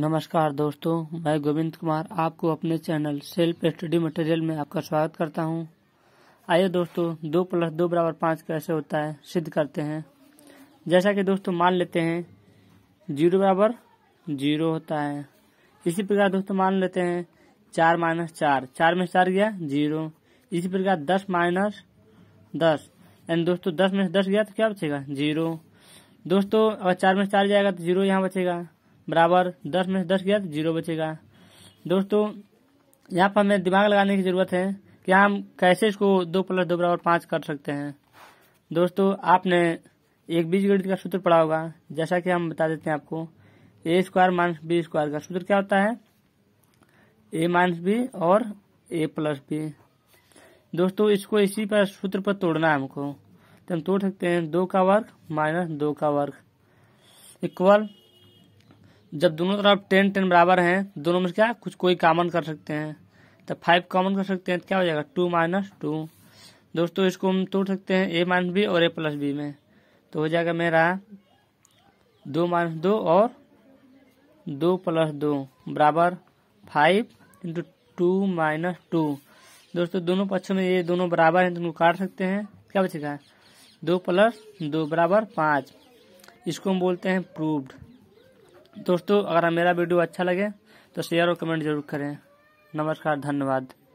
नमस्कार दोस्तों मैं गोविंद कुमार आपको अपने चैनल सेल्फ स्टडी मटेरियल में आपका स्वागत करता हूं। आइए दोस्तों दो प्लस दो बराबर पाँच कैसे होता है सिद्ध करते हैं जैसा कि दोस्तों मान लेते हैं जीरो बराबर जीरो होता है इसी प्रकार दोस्तों मान लेते हैं चार माइनस चार चार में चार गया जीरो इसी प्रकार दस माइनस दस यानी दोस्तों दस में दस गया तो क्या बचेगा जीरो दोस्तों अगर चार में चार जाएगा तो जीरो यहाँ बचेगा बराबर दस में से दस गया तो जीरो बचेगा दोस्तों यहाँ पर हमें दिमाग लगाने की ज़रूरत है कि हम कैसे इसको दो प्लस दो बराबर पांच कर सकते हैं दोस्तों आपने एक बीज गणित का सूत्र पढ़ा होगा जैसा कि हम बता देते हैं आपको A square minus B square का सूत्र क्या होता है ए माइनस बी और ए प्लस बी दोस्तों इसको इसी पर सूत्र पर तोड़ना है हमको तो हम तोड़ सकते हैं दो का वर्ग माइनस दो का वर्ग इक्वल जब दोनों तरफ टेन टेन बराबर हैं दोनों में क्या कुछ कोई कॉमन कर सकते हैं तो फाइव कॉमन कर सकते हैं तो क्या हो जाएगा टू माइनस टू दोस्तों इसको हम तोड़ सकते हैं ए माइनस बी और ए प्लस बी में तो हो जाएगा मेरा दो माइनस दो और दो प्लस दो बराबर five into two minus two दोस्तों दोनों पक्षों में ये दोनों बराबर हैं तो उनको काट सकते हैं क्या बचेगा दो प्लस दो बराबर पाँच इसको हम बोलते हैं प्रूव्ड दोस्तों अगर मेरा वीडियो अच्छा लगे तो शेयर और कमेंट जरूर करें नमस्कार धन्यवाद